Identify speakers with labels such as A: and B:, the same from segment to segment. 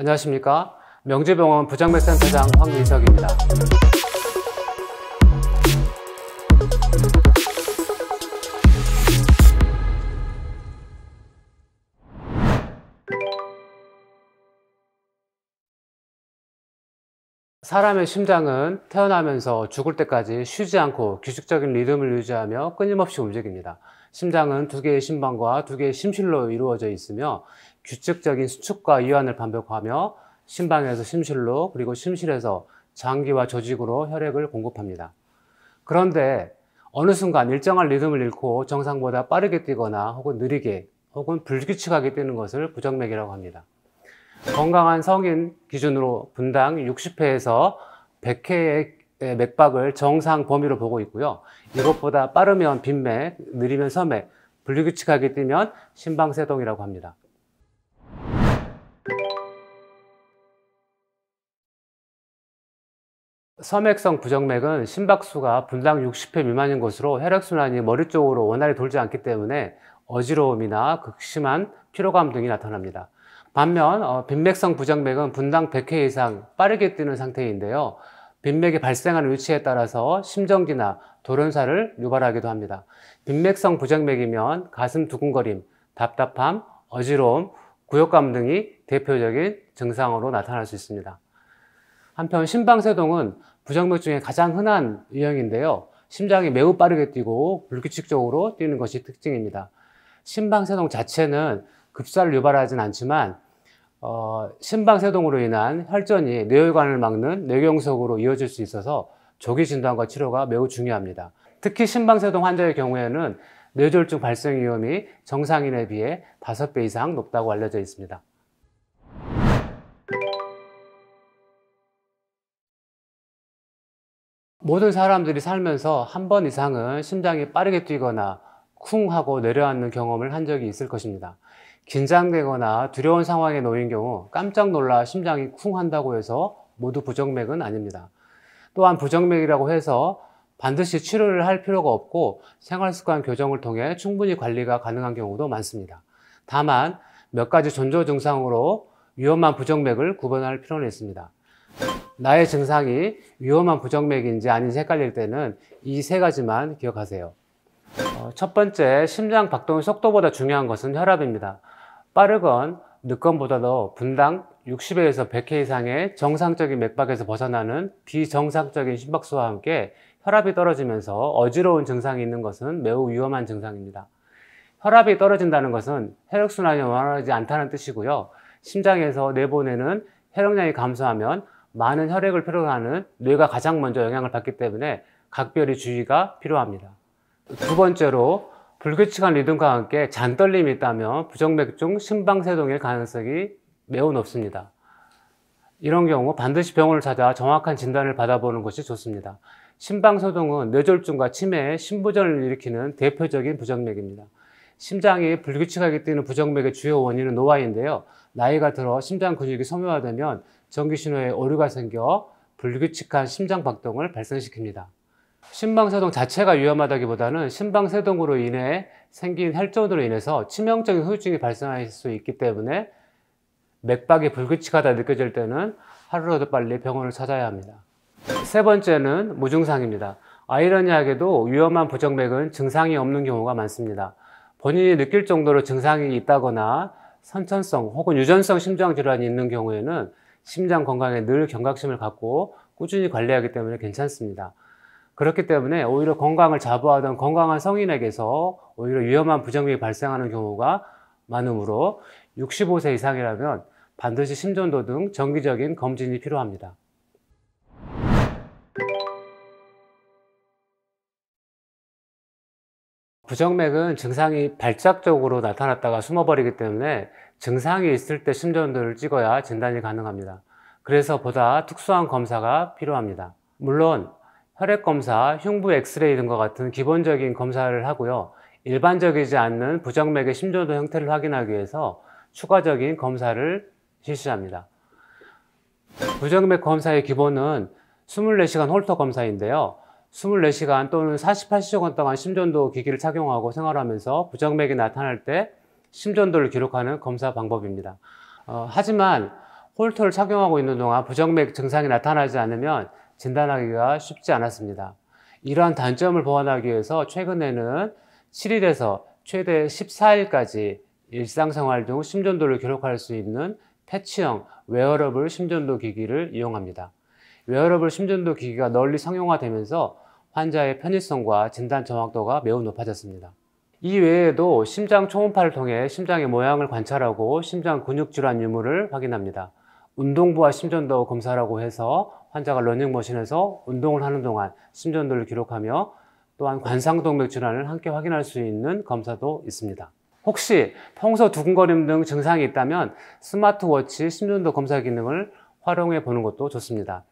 A: 안녕하십니까 명지병원 부장백센터장 황민석입니다 사람의 심장은 태어나면서 죽을 때까지 쉬지 않고 규칙적인 리듬을 유지하며 끊임없이 움직입니다. 심장은 두 개의 심방과 두 개의 심실로 이루어져 있으며 규칙적인 수축과 이완을 반복하며 심방에서 심실로 그리고 심실에서 장기와 조직으로 혈액을 공급합니다. 그런데 어느 순간 일정한 리듬을 잃고 정상보다 빠르게 뛰거나 혹은 느리게 혹은 불규칙하게 뛰는 것을 부정맥이라고 합니다. 건강한 성인 기준으로 분당 60회에서 100회의 맥박을 정상 범위로 보고 있고요. 이것보다 빠르면 빈맥, 느리면 서맥, 불규칙하게 뛰면 심방세동이라고 합니다. 섬액성 부정맥은 심박수가 분당 60회 미만인 것으로 혈액순환이 머리 쪽으로 원활히 돌지 않기 때문에 어지러움이나 극심한 피로감 등이 나타납니다. 반면 어, 빈맥성 부정맥은 분당 100회 이상 빠르게 뛰는 상태인데요. 빈맥이 발생하는 위치에 따라서 심정기나 돌연사를 유발하기도 합니다. 빈맥성 부정맥이면 가슴 두근거림, 답답함, 어지러움, 구역감 등이 대표적인 증상으로 나타날 수 있습니다. 한편 심방세동은 부정맥 중에 가장 흔한 유형인데요. 심장이 매우 빠르게 뛰고 불규칙적으로 뛰는 것이 특징입니다. 심방세동 자체는 급사를 유발하진 않지만 어, 심방세동으로 인한 혈전이 뇌혈관을 막는 뇌경색으로 이어질 수 있어서 조기 진단과 치료가 매우 중요합니다. 특히 심방세동 환자의 경우에는 뇌졸중 발생 위험이 정상인에 비해 5배 이상 높다고 알려져 있습니다. 모든 사람들이 살면서 한 번 이상은 심장이 빠르게 뛰거나 쿵 하고 내려앉는 경험을 한 적이 있을 것입니다. 긴장되거나 두려운 상황에 놓인 경우 깜짝 놀라 심장이 쿵 한다고 해서 모두 부정맥은 아닙니다. 또한 부정맥이라고 해서 반드시 치료를 할 필요가 없고 생활습관 교정을 통해 충분히 관리가 가능한 경우도 많습니다. 다만 몇 가지 존조 증상으로 위험한 부정맥을 구분할 필요는 있습니다. 나의 증상이 위험한 부정맥인지 아닌지 헷갈릴 때는 이 세 가지만 기억하세요. 어, 첫 번째, 심장 박동의 속도보다 중요한 것은 혈압입니다. 빠르건 늦건보다도 분당 60회에서 100회 이상의 정상적인 맥박에서 벗어나는 비정상적인 심박수와 함께 혈압이 떨어지면서 어지러운 증상이 있는 것은 매우 위험한 증상입니다. 혈압이 떨어진다는 것은 혈액순환이 원활하지 않다는 뜻이고요. 심장에서 내보내는 혈액량이 감소하면 많은 혈액을 필요로 하는 뇌가 가장 먼저 영향을 받기 때문에 각별히 주의가 필요합니다. 두 번째로 불규칙한 리듬과 함께 잔떨림이 있다면 부정맥중 심방세동일 가능성이 매우 높습니다. 이런 경우 반드시 병원을 찾아 정확한 진단을 받아보는 것이 좋습니다. 심방소동은 뇌졸중과 치매의 심부전을 일으키는 대표적인 부정맥입니다. 심장이 불규칙하게 뛰는 부정맥의 주요 원인은 노화인데요. 나이가 들어 심장 근육이 소멸화되면 전기신호에 오류가 생겨 불규칙한 심장 박동을 발생시킵니다. 심방세동 자체가 위험하다기보다는 심방세동으로 인해 생긴 혈전으로 인해서 치명적인 후유증이 발생할 수 있기 때문에 맥박이 불규칙하다 느껴질 때는 하루라도 빨리 병원을 찾아야 합니다. 세 번째는 무증상입니다. 아이러니하게도 위험한 부정맥은 증상이 없는 경우가 많습니다. 본인이 느낄 정도로 증상이 있다거나 선천성 혹은 유전성 심장 질환이 있는 경우에는 심장 건강에 늘 경각심을 갖고 꾸준히 관리하기 때문에 괜찮습니다. 그렇기 때문에 오히려 건강을 자부하던 건강한 성인에게서 오히려 위험한 부정맥이 발생하는 경우가 많으므로 65세 이상이라면 반드시 심전도 등 정기적인 검진이 필요합니다. 부정맥은 증상이 발작적으로 나타났다가 숨어버리기 때문에 증상이 있을 때 심전도를 찍어야 진단이 가능합니다. 그래서 보다 특수한 검사가 필요합니다. 물론 혈액검사, 흉부 엑스레이 등과 같은 기본적인 검사를 하고요. 일반적이지 않는 부정맥의 심전도 형태를 확인하기 위해서 추가적인 검사를 실시합니다. 부정맥 검사의 기본은 24시간 홀터 검사인데요. 24시간 또는 48시간 동안 심전도 기기를 착용하고 생활하면서 부정맥이 나타날 때 심전도를 기록하는 검사 방법입니다. 어, 하지만 홀터를 착용하고 있는 동안 부정맥 증상이 나타나지 않으면 진단하기가 쉽지 않았습니다. 이러한 단점을 보완하기 위해서 최근에는 7일에서 최대 14일까지 일상생활 중 심전도를 기록할 수 있는 패치형 웨어러블 심전도 기기를 이용합니다. 웨어러블 심전도 기기가 널리 상용화되면서 환자의 편의성과 진단 정확도가 매우 높아졌습니다. 이 외에도 심장 초음파를 통해 심장의 모양을 관찰하고 심장 근육 질환 유무를 확인합니다. 운동부와 심전도 검사라고 해서 환자가 러닝머신에서 운동을 하는 동안 심전도를 기록하며 또한 관상동맥 질환을 함께 확인할 수 있는 검사도 있습니다. 혹시 평소 두근거림 등 증상이 있다면 스마트워치 심전도 검사 기능을 활용해 보는 것도 좋습니다.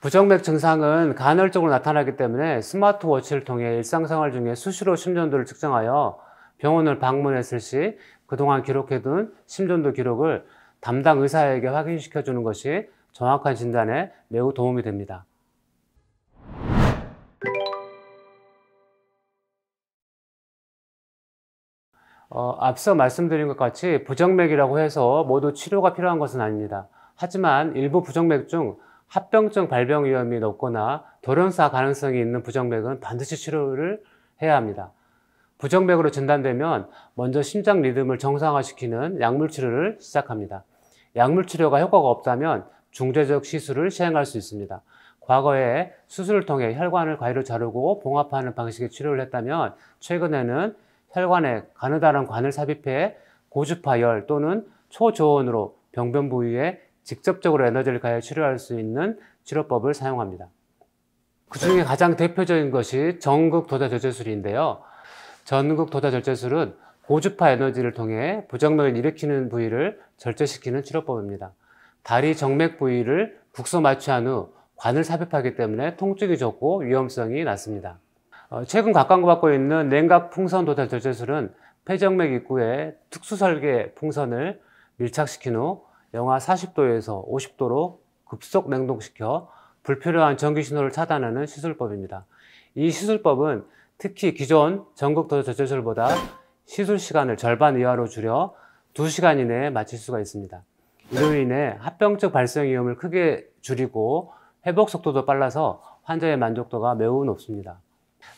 A: 부정맥 증상은 간헐적으로 나타나기 때문에 스마트워치를 통해 일상생활 중에 수시로 심전도를 측정하여 병원을 방문했을 시 그동안 기록해둔 심전도 기록을 담당 의사에게 확인시켜주는 것이 정확한 진단에 매우 도움이 됩니다. 어, 앞서 말씀드린 것 같이 부정맥이라고 해서 모두 치료가 필요한 것은 아닙니다. 하지만 일부 부정맥 중 합병증 발병 위험이 높거나 돌연사 가능성이 있는 부정맥은 반드시 치료를 해야 합니다. 부정맥으로 진단되면 먼저 심장 리듬을 정상화시키는 약물 치료를 시작합니다. 약물 치료가 효과가 없다면 중재적 시술을 시행할 수 있습니다. 과거에 수술을 통해 혈관을 과일로 자르고 봉합하는 방식의 치료를 했다면 최근에는 혈관에 가느다란 관을 삽입해 고주파열 또는 초저온으로 병변 부위에 직접적으로 에너지를 가해 치료할 수 있는 치료법을 사용합니다. 그 중에 가장 대표적인 것이 전극 도자 절제술인데요. 전극 도자 절제술은 고주파 에너지를 통해 부정맥을 일으키는 부위를 절제시키는 치료법입니다. 다리 정맥 부위를 국소 마취한 후 관을 삽입하기 때문에 통증이 적고 위험성이 낮습니다. 어, 최근 각광받고 있는 냉각 풍선 도달 절제술은 폐정맥 입구에 특수 설계 풍선을 밀착시킨 후 영하 40도에서 50도로 급속 냉동시켜 불필요한 전기 신호를 차단하는 시술법입니다. 이 시술법은 특히 기존 전극 도저절술보다 시술 시간을 절반 이하로 줄여 2시간 이내에 마칠 수가 있습니다. 이로 인해 합병증 발생 위험을 크게 줄이고 회복 속도도 빨라서 환자의 만족도가 매우 높습니다.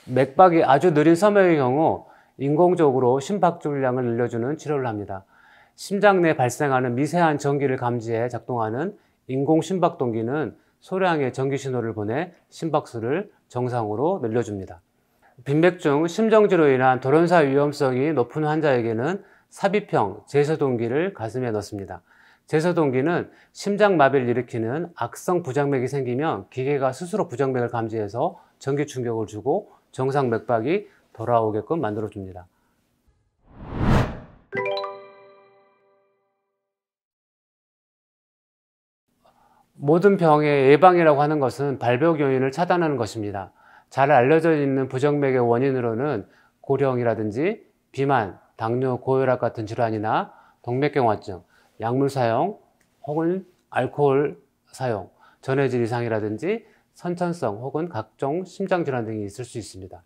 A: 맥박이 아주 느린 섬유의 경우 인공적으로 심박줄량을 늘려주는 치료를 합니다. 심장 내 발생하는 미세한 전기를 감지해 작동하는 인공심박동기는 소량의 전기 신호를 보내 심박수를 정상으로 늘려줍니다. 빈맥중 심정지로 인한 돌연사 위험성이 높은 환자에게는 삽입형 제소동기를 가슴에 넣습니다. 제소동기는 심장마비를 일으키는 악성 부장맥이 생기면 기계가 스스로 부장맥을 감지해서 전기 충격을 주고 정상 맥박이 돌아오게끔 만들어줍니다. 모든 병의 예방이라고 하는 것은 발병 요인을 차단하는 것입니다. 잘 알려져 있는 부정맥의 원인으로는 고령이라든지 비만, 당뇨, 고혈압 같은 질환이나 동맥경화증, 약물 사용 혹은 알코올 사용, 전해질 이상이라든지 선천성 혹은 각종 심장 질환 등이 있을 수 있습니다.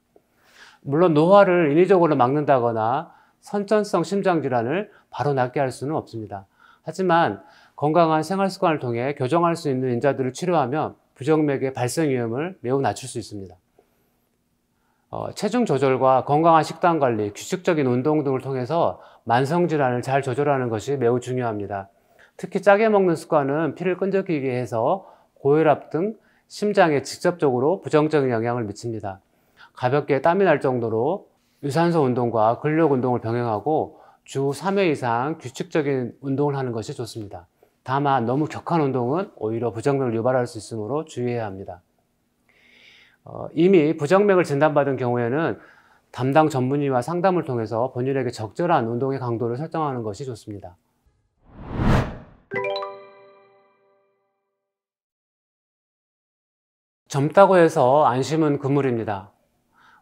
A: 물론 노화를 인위적으로 막는다거나 선천성 심장 질환을 바로 낫게 할 수는 없습니다. 하지만 건강한 생활 습관을 통해 교정할 수 있는 인자들을 치료하면 부정맥의 발생 위험을 매우 낮출 수 있습니다. 어, 체중 조절과 건강한 식단 관리, 규칙적인 운동 등을 통해서 만성 질환을 잘 조절하는 것이 매우 중요합니다. 특히 짜게 먹는 습관은 피를 끈적이게 해서 고혈압 등 심장에 직접적으로 부정적인 영향을 미칩니다. 가볍게 땀이 날 정도로 유산소 운동과 근력 운동을 병행하고 주 3회 이상 규칙적인 운동을 하는 것이 좋습니다. 다만 너무 격한 운동은 오히려 부정맥을 유발할 수 있으므로 주의해야 합니다. 어, 이미 부정맥을 진단받은 경우에는 담당 전문의와 상담을 통해서 본인에게 적절한 운동의 강도를 설정하는 것이 좋습니다. 젊다고 해서 안심은 그물입니다.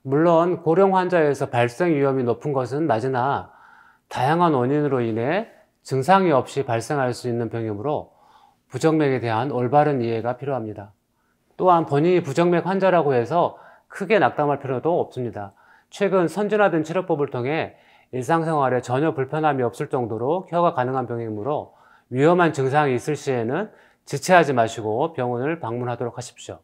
A: 물론 고령 환자에서 발생 위험이 높은 것은 낮으나 다양한 원인으로 인해 증상이 없이 발생할 수 있는 병이므로 부정맥에 대한 올바른 이해가 필요합니다. 또한 본인이 부정맥 환자라고 해서 크게 낙담할 필요도 없습니다. 최근 선진화된 치료법을 통해 일상생활에 전혀 불편함이 없을 정도로 케어가 가능한 병이므로 위험한 증상이 있을 시에는 지체하지 마시고 병원을 방문하도록 하십시오.